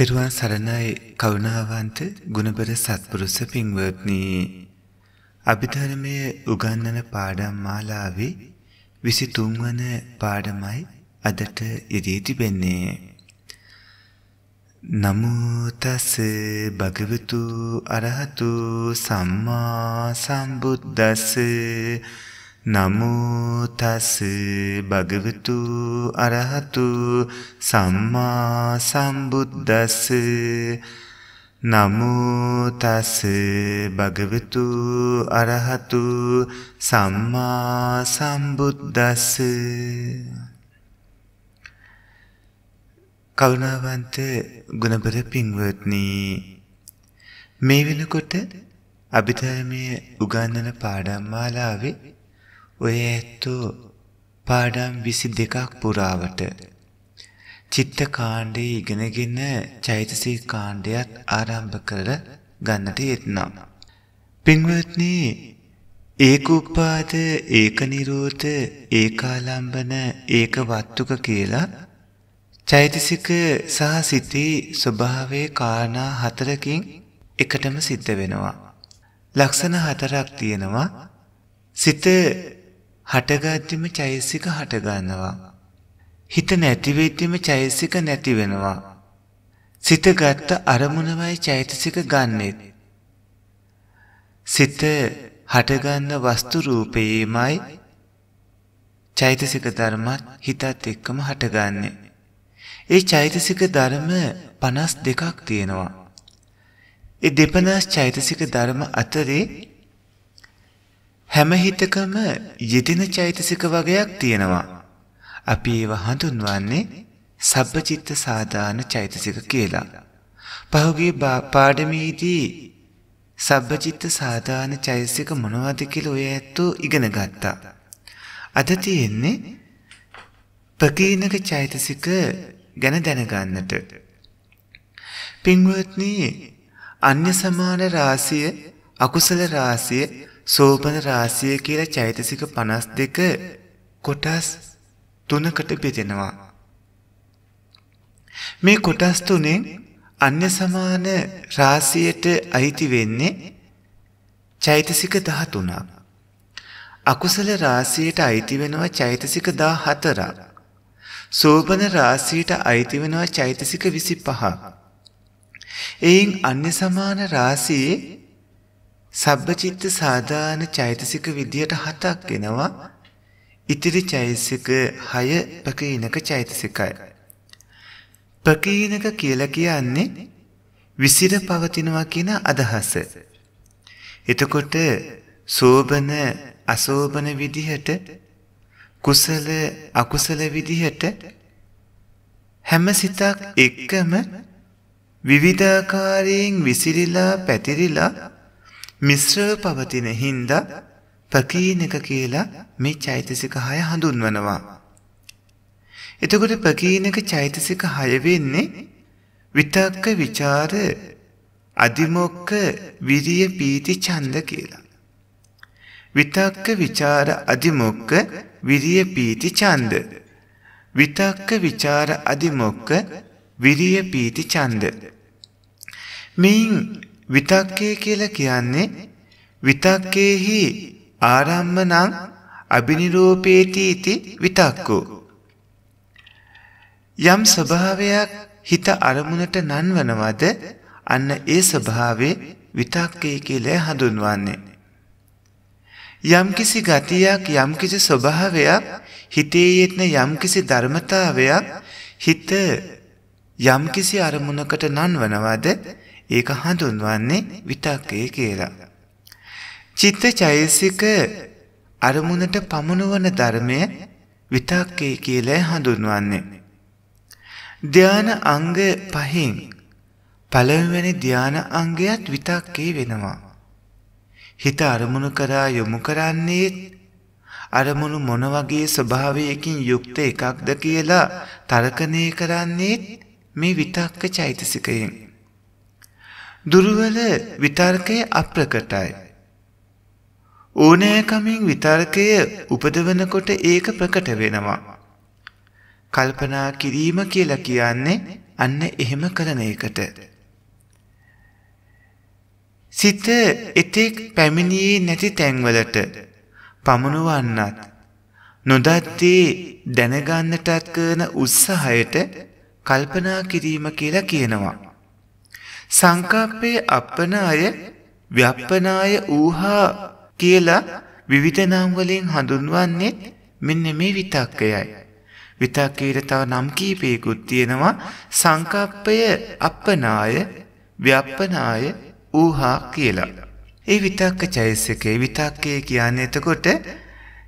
තෙරුවන් සරණයි කරුණාවන්ත ගුණබර සත්පුරුෂ පින්වත්නි අභිධර්මයේ උගන්වන පාඩම් මාලාවේ 23 වන පාඩමයි අදට ඉදී තිබෙන්නේ නමෝ තස් භගවතු අරහතු සම්මා සම්බුද්දස්සේ නමෝ තස් භගවතු අරහතු සම්මා සම්බුද්දස්ස නමෝ තස් භගවතු අරහතු සම්මා සම්බුද්දස්ස කරුණාවන්ත ගුණබර පින්වත්නි මේ වෙනකොට අභිධර්මයේ උගන්වන පාඩම් මාලාවේ ඔය ඇත්තෝ පාඩම් විසි දෙකක් පුරාවට චිත්ත කාණ්ඩය ඉගෙනගෙන චෛතසී කාණ්ඩයත් ආරම්භ කරල ගන්නට යෙත්නම්. පින්වත්න ඒකුප්පාද ඒකනිරෝධ ඒකාලම්බන ඒක වත්තුක කියලා චෛතසික සහ සිති ස්වභාවේ කාරණා හතරකින් එකටම සිද්ධ වෙනවා. ලක්ෂණ හතරක් තියෙනවා සිත හටගද්දිම චෛසික හටගන්නවා. හිත නැතිවෙද්දිම චෛසික නැති වෙනවා. සිත ගත්ත අරමුණවයි චෛතසික ගන්නෙත්. සිත හටගන්න වස්තු රූපයේමයි චෛතසික ධර්මත් හිතත් එක්කම හටගන්නේ. ඒ චෛතසික ධර්ම පනස් දෙකක් තියෙනවා. ඒ දෙපනස් චෛතසික ධර්ම අතරේ හැම හිතකම යෙදෙන චෛතසික වගයක් තියෙනවා. අපි ඒව හඳුන්වන්නේ සබ්බචිත්ත සාධාන චෛතසික කියලා. පහුගිය පාඩමේදී සබ්බචිත්ත සාධාන චෛතසික මොනවද කියලා ඔය ඇත්තෝ ඉගෙන ගත්තා. අද තියෙන්නේ ප්‍රකීනක චෛතසික ගැන දැනගන්නට. පින්වත්නි අන්‍ය සමාන රාශිය අකුසල රාශිය සෝපන රාසිය කියලා චෛතසික පනස් දෙක කොටස් තුනකට බෙදෙනවා. මේ කොටස් තුනෙන් අන්‍ය සමාන රාසියට අයිති වෙන්නේ චෛතසික දහ තුනා. අකුසල රාසියට අයිති වෙනවා චෛතසික දා හතරා. සෝපන රාසියට අයිති වෙනවා චෛතසික විසි පහ. එයින් අන්‍ය සමාන රාසියේ සබ්බචිත්ත සාධාන චෛතසික විදියට හතක් එනවා ඉතිරි චෛතසික හය ප්‍රකීනක චෛතසිකයි. ප්‍රකීනක කියල කියන්නේ විසිර පවතිනවා කියන අදහස. එතකොට සෝබන අසෝබන විදිහට කුසල අකුසල විදිහට හැම සිතක් එක්කම විවිධාකාරයෙන් විසිරිලා පැතිරිලා මිශ්‍රව පවතින හින්ද ප්‍රකීනක කියලා මේ චෛතසික හය හඳුන්වනවා. එතකොට ප්‍රකීනක චෛතසික හයවෙන්නේ විතක්ක විචාර අධිමොක්ක විරිය පීති චන්ද කියලා. විතක්ක විචාර අධිමොක්ක විරිය පීති චන්ද. විතක්ක විචාර අධිමොක්ක විරිය පීති චන්ද. මෙයින් විතක්කේ කියල කියන්නේ විතක්කේහි ආරම්මනං අභිනිරෝපේටි ඉති විතක්කෝ. යම් ස්වභාවයක් හිත අරමුණට නන්වනවද අන්න ඒ ස්වභාවේ විතක්කේ කියලය හඳුන්වන්නේ. යම්කිසි ගතියක් යම්කිසි ස්වභාවයක් හිතේ යෙත්න යම්කිසි ධර්මතාවයක් හිත යම්කිසි අරමුණකට නන්වනවද ඒක හඳුන්වන්නේ විතක්කය කියලා. චිත්ත චෛසික අරමුණට පමුණුවන ධර්මය විතක්කය කියලා හඳුන්වන්නේ. ධ්‍යාන අංග පහින් පළවෙනි ධ්‍යාන අංගයත් විතක්කේ වෙනවා. හිත අරමුණු කරා යොමු කරන්නේ අරමුණු මොන වගේ ස්වභාවයකින් යුක්ත එකක්ද කියලා තරකණය කරන්නේ මේ විතක්ක චෛතසිකයෙන්. දුර්වල විතර්කය අප්‍රකටයි. ඕනෑකමින් විතර්කය උපදවනකොට ඒක ප්‍රකට වෙනවා. කල්පනා කිරීම කියලා කියන්නේ අන්න එහෙම කරන එකට. සිත එතෙක් පැමිණියේ නැති තැන්වලට පමුණුවන්නත් නොදත්තේ දැනගන්නටත් කරන උත්සාහයට කල්පනා කිරීම කියලා කියනවා. සංකප්පයේ අපනාය ව්‍යප්පනාය වූහා කියලා විවිධ නම්වලින් හඳුන්වන්නේ මෙන්න මේ විතක්කයයි. විතක්කයට තව නම් කීපයකුත් තියෙනවා සංකප්පය අපනාය ව්‍යප්පනාය වූහා කියලා. ඒ විතක්ක චෛසිකේ විතක්කය කියන්නේ එතකොට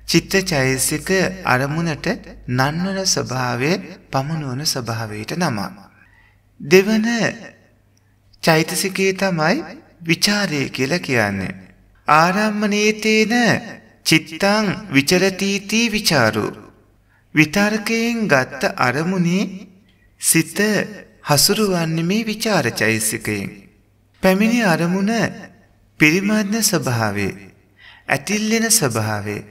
චිත්ත චෛසික අරමුණට නන්වන ස්වභාවය පමණුවන ස්වභාවයට නමා. දෙවන චෛතසිකයේ තමයි විචාරය කියලා කියන්නේ. ආරම්මනේතේන චිත්තං විචරතීති විචාරු. විතර්කයෙන් ගත්ත අරමුණේ සිත හසුරුවන්නේ මේ විචාර චෛතසිකයෙන්. පැමිණි අරමුණ පිරිමද්න ස්වභාවේ ඇතිල්ලෙන ස්වභාවේ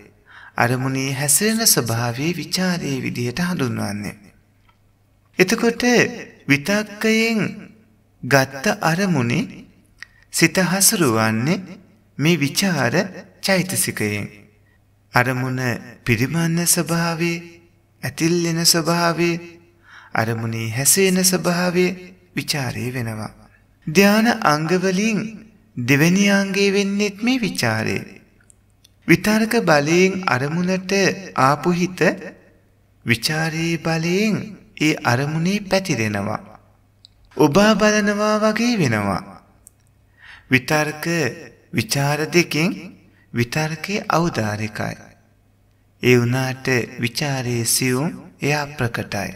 අරමුණේ හැසිරෙන ස්වභාවයේ ਵਿਚාරයේ විදිහට හඳුන්වන්නේ. එතකොට විතක්කයෙන් ගත්ත අරමුණේ සිත හසුරුවන්නේ මේ විචාර චෛතසිකයෙන්. අරමුණ පිරිමන්න ස්වභාවේ ඇතිල්ලෙන ස්වභාවේ අරමුණේ හැසේන ස්වභාවේ විචාරය වෙනවා. ධ්‍යාන අංගවලින් දෙවැනි අංගේ වෙන්නෙත් මේ විචාරය. විතර්ක බලයෙන් අරමුණට ආපුහිත විචාරයේ බලයෙන් ඒ අරමුණේ පැතිරෙනවා. ඔබා බලනවා වගේ වෙනවා. විතර්ක විචාර දෙකෙන් විතර්කයේ අවධාරිකයි. ඒ වුණාට විචාරයේ සියුම් එයා ප්‍රකටයි.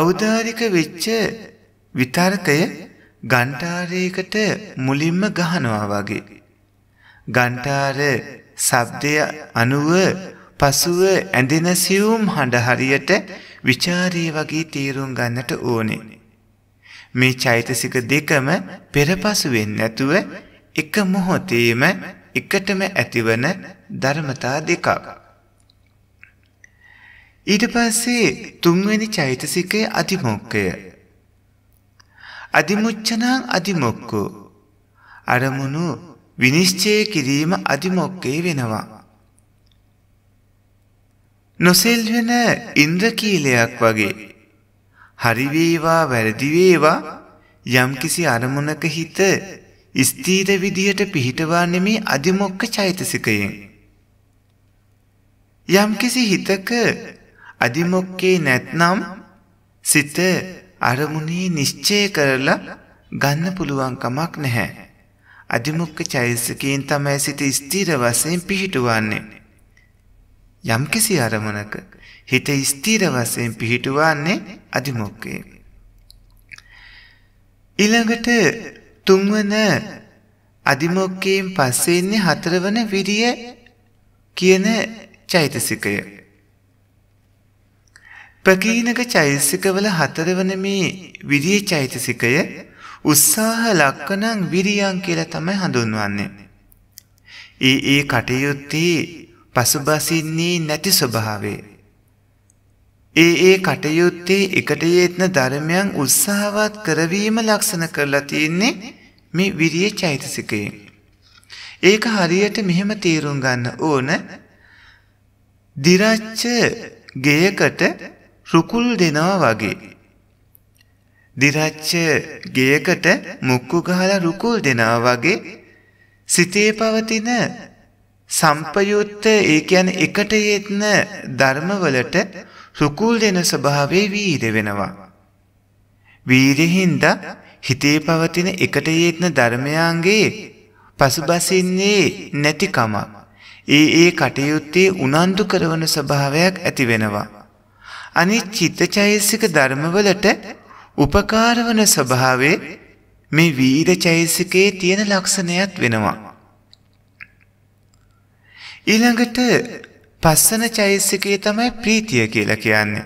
අවධාරික වෙච්ච විතර්කය ගණ්ඨාරයකට මුලින්ම ගහනවා වගේ. ගණ්ඨාර ශබ්දය අනුව පසුව ඇඳෙන සියුම් හඬ හරියට විචාරයේ වගේ තීරුම් ගන්නට ඕනේ. මේ චෛතසික දෙකම පෙරපසුවෙන් නැතුව එක මොහොතේම එකටම ඇතිවන ධර්මතා දෙකක්. ඊට පස්සේ තුන්වැනි චෛතසිකයේ අධිමොක්කය. අධිමුච්චනං අධිමොක්කෝ අරමුණු විනිශ්චය කිරීම අධිමොක්කේ වෙනවා. නොසෙල්වෙන ඉන්ද්‍රකීලයක් වගේ හරි වේවා වැරදි වේවා යම්කිසි අරමුණක හිත ස්ථීර විදියට පිහිටවා නෙමේ අධිමොක්ක චෛතසිකයෙන් යම්කිසි හිතක අධිමොක්කේ නැත්නම් සිත අරමුණේ නිශ්චය කරලා ගන්න පුළුවන් කමක් නැහැ අධිමුක්ක චෛතසිකයෙන් තමයි සිත ස්ථීර වශයෙන් පිහිටවන්නේ යම්කිසි අරමුණක හිත ස්ථීර වසයෙන් පිහිටුවන්නේ අධිමොක්කේ. ඉළඟට තුන්වන අධිමොක්කයෙන් පස්සෙන්නේ හතරවන විරිය කියන චෛතසිකය. ප්‍රකීනක චෛතසිකවල හතරවන මේ විරිය චෛතසිකය උත්සාහ ලක්කනං විරියන් කියලා තමයි හඳුන්වන්නේ. ඒ ඒ කටයුත්තේ පසුබසින්නේ නැති ස්වභාවේ. ඒ ඒ කටයුත්තේ එකට යෙත්න ධර්මයන් උත්සාහවත් කරවීම ලක්ෂණ කරලා තියෙන්නේ මේ විරිය චෛතසිකයෙන්. ඒක හරියට මෙහෙම තේරුම් ගන්න ඕන දිරච්ච ගේකට රුකුල් දෙනවා වගේ. දිරච්ච ගේකට මුක්කු ගහලා රුකුල් දෙනවා වගේ සිතේ පවතින සම්පයුත්ත ඒ කියන එකට යෙත්න ධර්මවලට රුකුල් දෙන ස්වභාවේ වීර වෙනවා. වීරහින්ද හිතේ පවතින එකට යෙත්න ධර්මයන්ගේ පසුබසින්නේ නැතිකම. ඒ ඒ කටයුත්තේ උනන්දු කරවන ස්වභාවයක් ඇති වෙනවා. අනි චිත්තචෛසික ධර්මවලට උපකාරවන ස්වභාවේ මේ වීර චෛසිකයේ තියෙන ලක්ෂණයක් වෙනවා. ඊළඟට පස්සන චෛසිකයේ තමයි ප්‍රීතිය කියලා කියන්නේ.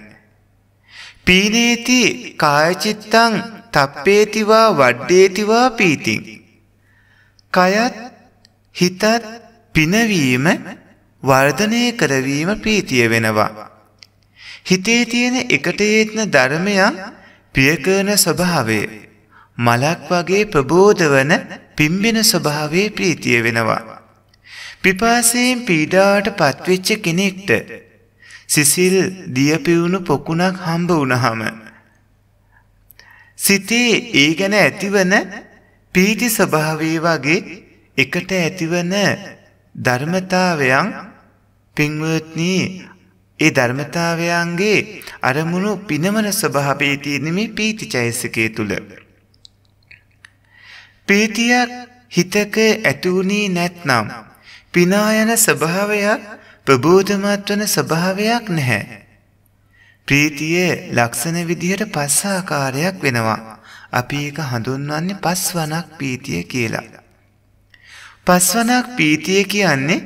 පීනේති කායචිත්තං තප්පේතිවා වඩ්ඩේතිවා පීතිං. කයත් හිතත් පිනවීම වර්ධනය කරවීම ප්‍රීතිය වෙනවා. හිතේ තියෙන එකට ඒත්න ධර්මයන් පියකරන ස්වභාවය මලක් වගේ ප්‍රබෝධ වන පිම්බෙන ස්වභාවයේ ප්‍රීතිය වෙනවා. පිපාසයෙන් පීඩාවට පත්වෙච්ච කෙනෙක්ට සිසිල් දියපිවුණු පොකුණක් හම්බ වුණහම. සිතේ ඒ ගැන ඇතිවන පීටි ස්වභාවේ වගේ එකට ඇතිවන ධර්මතාවයන් පින්වත්නී ඒ ධර්මතාවයන්ගේ අරමුණු පිනවන ස්වභාවේ තියෙන මේ පීති චෛසිකය තුළ. පීතියක් හිතක ඇතුුණී නැත්නම් පිනායන ස්වභාවයක් ප්‍රබෝධමත් වන ස්වභාවයක් නැහැ. ප්‍රීතියේ ලක්ෂණ විදිහට පස් ආකාරයක් වෙනවා. අපි ඒක හඳුන්වන්නේ පස්වනක් පීතිය කියලා. පස්වනක් පීතිය කියන්නේ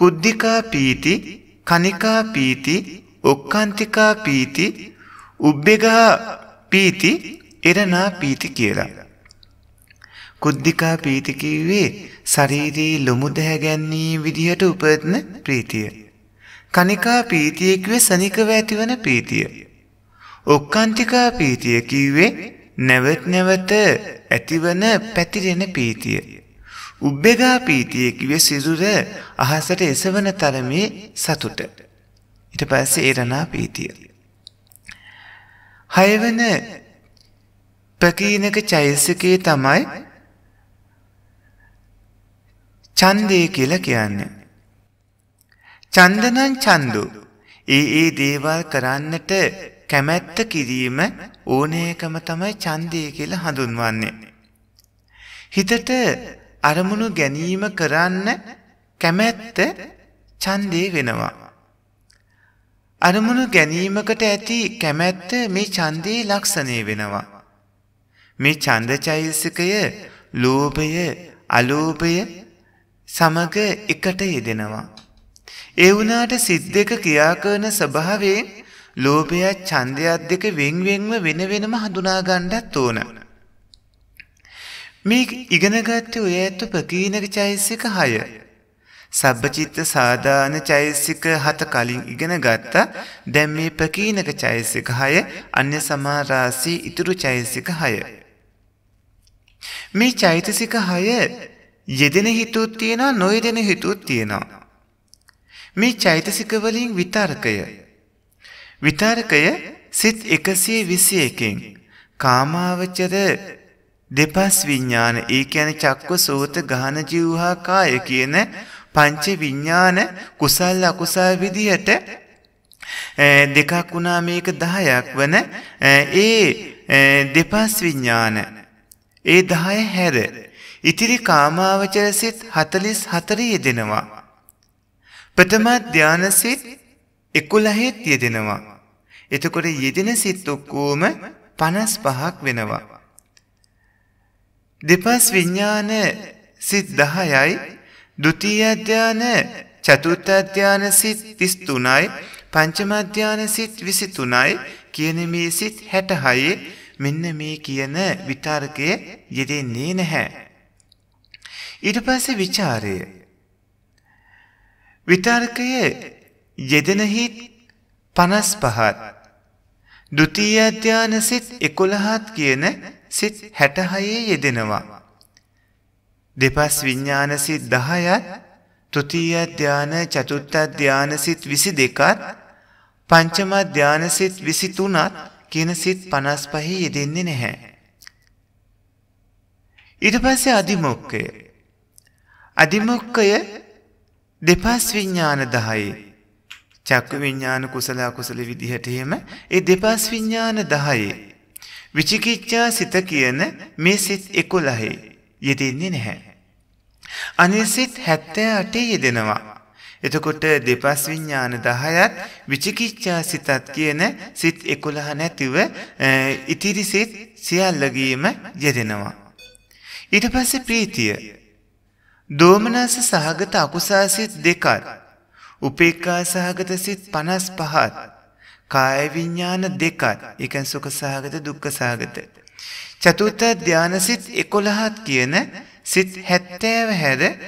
කුද්ධිකා පීති, කනිකා පීති, ඔක්කාන්තිකා පීති, උබ්බෙගා පීති, එරනා පීති කියලා. කුද්දිකා පීතිකිව්වේ ශරීරී ලොමුදැහැගැන්නේ විදිහට උපත්න ප්‍රීතිය. කනිකා පීතියෙක්වේ සනිකව ඇතිවන ප්‍රීතිය. ඔක්කන්තිකා පීතිය කිව්වේ නැවත් නැවත ඇතිවන පැතිරෙන පීතිය. උබ්බෙගා පීතියකිවේ සිරුර අහසට එසවන තරමේ සතුට. ඉට පස්සේ ඒරනා පීතිය. හයවන ප්‍රකීනක චෛසකයේ තමයි ඡන්දය කියලා කියන්නේ. චන්දනං චන්දු ඒ ඒ දේවල් කරන්නට කැමැත්ත කිරීම ඕනෑකම තමයි ඡන්දය කියලා හඳුන්වන්නේ. හිතට අරමුණු ගැනීම කරන්න කැමැත්ත ඡන්දේ වෙනවා. අරමුණු ගැනීමකට ඇති කැමැත්ත මේ ඡන්දේ ලක්ෂණය වෙනවා. මේ ඡන්ද චෛතසිකය ලෝභය, අලෝභය, සමග එකට යෙදෙනවා. ඒ වුණාට සිත් දෙක ක්‍රියා කරන ස්වභාවයෙන් ලෝභයත් ඡන්දයත් දෙක වෙන්වෙන්ව වෙන වෙනම හඳුනා ගන්නත් ඕන. මේ ඉගෙනගත්තේ ඔය ඇත්ත ප්‍රකීණක චෛසික 6. සබ්බචිත්ත සාදාන චෛසික 7 කලින් ඉගෙන ගත්තා. දැන් මේ ප්‍රකීණක චෛසික 6 අන්‍ය සමාරාසී ඉතුරු චෛසික 6. මේ චෛතසික 6 යෙදෙන හිතුත් තියෙනවා නොයෙදෙන හිතුත් තියෙනවා. මේ චෛතසික වලින් විතර්කය. විතර්කය සිත් 121කින් කාමාවචර දෙපස් විඥාන ඒ කියන්නේ චක්ක සෝත ගාන ජීවහා කාය කියන පංච විඥාන කුසල් අකුසල් විදිහට දෙකක් වුණා මේක 10ක් වන ඒ දෙපස් විඥාන ඒ 10 හැර ඉතිරි කාමාවචර සිත් 44 යෙදෙනවා. ප්‍රථම ධාන සිත් 11 යෙදෙනවා. එතකොට යෙදෙන සිත් ඔක්කොම 55ක් වෙනවා. දෙපස් විඥාන සිත් 10යි, ဒုတိ ය ධාන, චතුර්ථ ධාන සිත් 33යි, පංචම ධාන සිත් 23යි කියන මේ සිත් 66 මෙන්න මේ කියන විතර්කය යෙදෙන්නේ නැහැ. ඊට පස්සේ ਵਿਚාරය. විතර්කය යෙදෙනෙහිත් 55ත් ဒုတိယ ධාන සිත් 11ත් කියන සිත් 66 යෙදෙනවා. දෙපස් විඥාන සිත් 10ත් තෘතිය ධාන චතුත්ථ ධාන සිත් 22ත් පංචම ධාන සිත් 23ත් කියන සිත් 55 යෙදෙන්නේ නැහැ. ඊට පස්සේ අදිමොක්කය අධිමොක්කය දෙපස් විඤ්ඥාන දහයි. චක්ක විඤ්ඥාන කුසලා කුසල විදිහටහෙම ඒ දෙපස් විඤ්ඥාන දහයි. විචිකිච්ඡා සිත කියන මේ සිත් එකොලහේ යෙදෙන්නේ නැහැ. අනිසිත් හැත්තෑ අටේ යෙදෙනවා. එතකොට දෙපස් විඤ්ඥාන දහයත් විචිකිච්ඡා සිතත් කියන සිත් එකොළහ නැතිව ඉතිරිසිත් සියල්ලගීම යෙදෙනවා. ඊට පස්සේ ප්‍රීතිය දෝමනස සහගත අකුසාසිත් දෙකත් උපේක්කා සහගත සිත් පනස් පහත් කායවිඤ්ඥාන දෙකත් එකන් සුක සහගත දුක්ක සහගත. චතුත ධ්‍යානසිත් එකොළහත් කියන සිත් හැත්තෑව හැර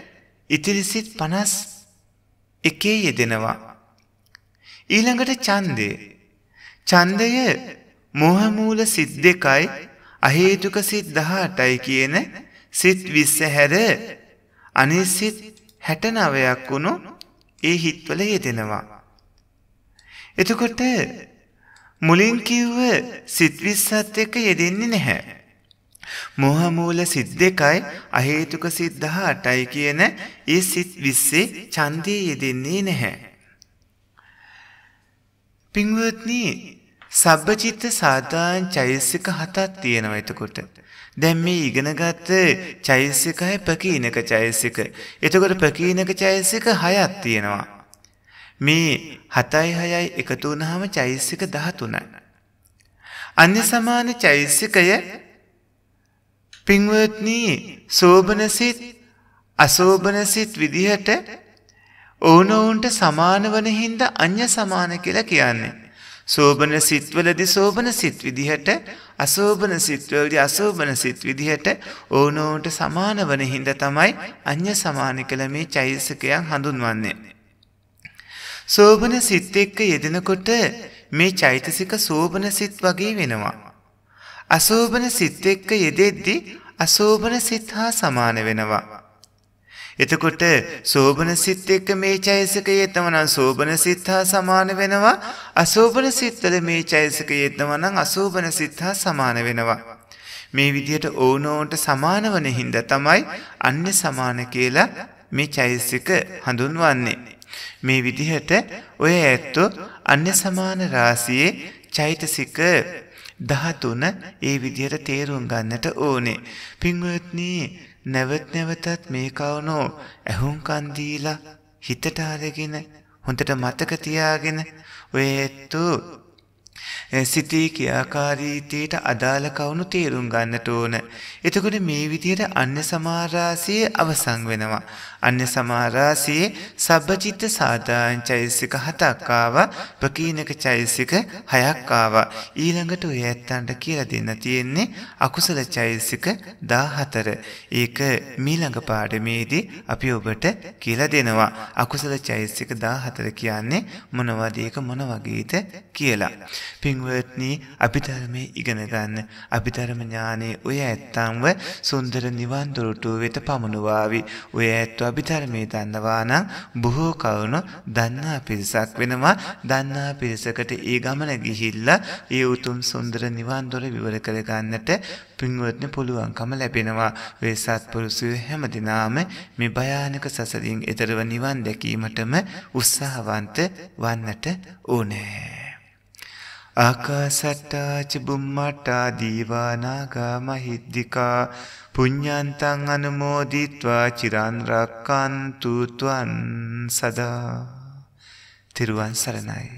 ඉතිරිසිත් පනස් එකේ යෙදෙනවා. ඊළඟට චන්දය. චන්දය මොහමූල සිත් දෙකයි අහේතුක සිත් දහටයි කියන සිත් විස්ස හැර අනිසිත් හැටනවයක් වුණු ඒ හිත්වල යෙදෙනවා. එතකොට මුලින් කිව්ව සිත්විස්සත් එක්ක යෙදෙන්නේ නැහැ. මොහමූල සිත් දෙකයි අහේතුක සිත් දහ අටයි කියන ඒ සිත් විස්සේ චන්දය යෙදෙන්නේ නැහැ. පිංවත්නී සබ්බචිත්ත සාධාන් චෛසික හතක් තියෙනව එතකොට. දැන් මේ ඉගෙනගත්ත චෛසිකයි ප්‍රකීනක චෛසික. එතකොට ප්‍රකීනක චෛසික හයක් තියෙනවා. මේ හතයි හයයි එකතු වුණාම චෛසික 13යි. අන්‍ය සමාන චෛසිකය පින්වත්නි සෝබනසිත අසෝබනසිත විදිහට ඕනෝන්ට සමාන වන හින්දා අන්‍ය සමාන කියලා කියන්නේ. සෝභන සිත්වලදි සෝභන සිත් විදිහට අසෝභන සිත්වලදි අසෝභන සිත් විදිහට ඕනෝට සමාන වන හින්ද තමයි අන්‍ය සමාන කළ මේ චෛසකයන් හඳුන්වන්නේ. සෝභන සිත් එක්ක යෙදෙනකොට මේ චෛතසික සෝභන සිත් වගේ වෙනවා. අසෝභන සිත් එක්ක යෙදෙද්දි අසෝභන සිත් හා සමාන වෙනවා. එතකොට සෝබන සිත් එක්ක මේ චෛසක යෙතමනම් සෝබන සිත් හා සමාන වෙනවා අසෝබන සිත්වල මේ චෛසක යෙතමනම් අසෝබන සිත් හා සමාන වෙනවා. මේ විදියට ඕනෝන්ට සමානවන හින්ද තමයි අන්න සමාන කියලා මේ චෛසික හඳුන්වන්නේ. මේ විදිහට ඔය ඇත්තෝ අන්න සමාන රාසියේ චෛතසික දහතුන ඒ විදිහට තේරුම් ගන්නට ඕනේ. පින්වත්නී නැවත් නැවතත් මේ කවුනෝ ඇහුම්කන් දීලා හිතට අරගෙන හොඳට මතක තියාගෙන ඔය ඇත්තු සිතී ක්‍රියාකාරීත්වයට අදාළ කවුණු තේරුම් ගන්නට ඕන. එතකොට මේ විදියට අන්න සමාරාසිය අවසන් වෙනවා. අන්‍ය සමාරාසයේ සබ්බචිත්ත සාධායන් චෛසික හතක්කාව ප්‍රකීනක චෛසික හයක්කාව. ඊළඟට ඔය ඇත්තන්ට කියල දෙන්න තියෙන්නේ අකුසල චෛසික දාහතර. ඒක මීළඟ පාඩමේදී අපි ඔබට කියල දෙනවා. අකුසල චෛසික දාහතර කියන්නේ මොනවදයක මොනවගේත කියලා. පින්වර්ත්නී අපිධර්මය ඉගෙනගන්න අපිධර්මඥානයේ ඔය ඇත්තාම්ව සුන්දර නිවන්දුරටුව වෙත පමණුවාවි. ඔය ඇත්ව අභිධර්මයේ දන්නවා නම් බොහෝ කවුණු දන්නා පිරිසක් වෙනවා දන්නා පිරිසකට ඒ ගමන ගිහිල්ලා ඒ උතුම් සුන්දර නිවන් දොර විවර කරගන්නට පින්වත්නි පුළුවන්කම ලැබෙනවා ඒ සත්පුරුෂය හැමදිනාම මේ භයානක සසරින් එතරව නිවන් දැකීමටම උත්සාහවන්ත වන්නට ඕනේ ආකාසට්ටා ච බුම්මට්ටා දීවානාගා මහිද්దికා පුඤ්ඤන්තං අනුමෝදිත්වා චිරන් රක්칸තු ත්වන් සදා තිරුවන් සරණයි